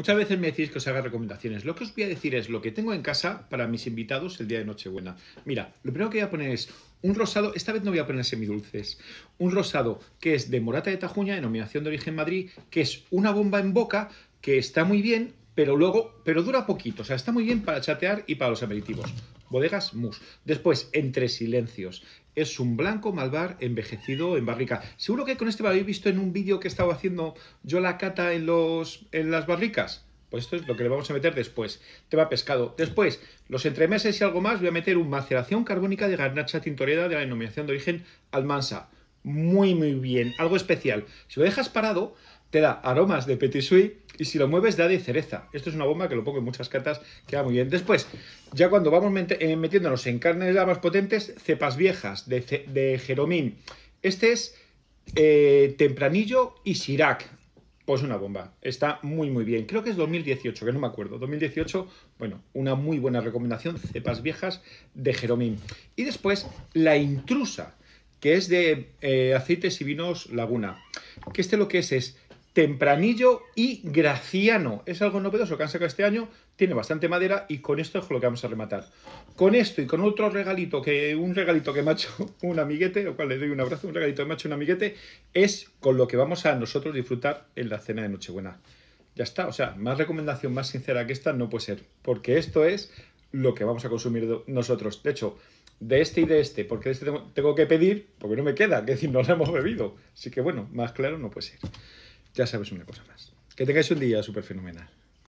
Muchas veces me decís que os haga recomendaciones. Lo que os voy a decir es lo que tengo en casa para mis invitados el día de Nochebuena. Mira, lo primero que voy a poner es un rosado, esta vez no voy a poner semidulces, un rosado que es de Morata de Tajuña, denominación de origen Madrid, que es una bomba en boca que está muy bien, pero luego, pero dura poquito, o sea, está muy bien para chatear y para los aperitivos. Bodegas Mus. Después, Entre Silencios. Es un blanco malvar envejecido en barrica. Seguro que con este lo habéis visto en un vídeo que estaba haciendo yo la cata en, los, en las barricas. Pues esto es lo que le vamos a meter después. Tema pescado. Después, los entremeses y algo más, voy a meter un maceración carbónica de garnacha tintoreada de la denominación de origen Almansa. Muy, muy bien. Algo especial. Si lo dejas parado, te da aromas de petit y si lo mueves da de cereza. Esto es una bomba que lo pongo en muchas catas, queda muy bien. Después, ya cuando vamos eh, metiéndonos en carnes más potentes, cepas viejas de, Jeromín. Este es eh, Tempranillo y Sirac. Pues una bomba, está muy muy bien. Creo que es 2018, que no me acuerdo. 2018, bueno, una muy buena recomendación, cepas viejas de Jeromín. Y después, la intrusa, que es de eh, aceites y vinos Laguna. Que este lo que es es Tempranillo y Graciano. Es algo novedoso que han sacado este año, tiene bastante madera y con esto es con lo que vamos a rematar. Con esto y con otro regalito, que un regalito que me ha hecho un amiguete, Lo cual le doy un abrazo, un regalito que me ha hecho un amiguete, es con lo que vamos a nosotros disfrutar en la cena de Nochebuena. Ya está, o sea, más recomendación más sincera que esta no puede ser, porque esto es lo que vamos a consumir nosotros. De hecho, de este y de este, porque de este tengo, que pedir, porque no me queda, que decir, no lo hemos bebido. Así que bueno, más claro no puede ser ya sabes una cosa más. Que tengáis un día súper fenomenal.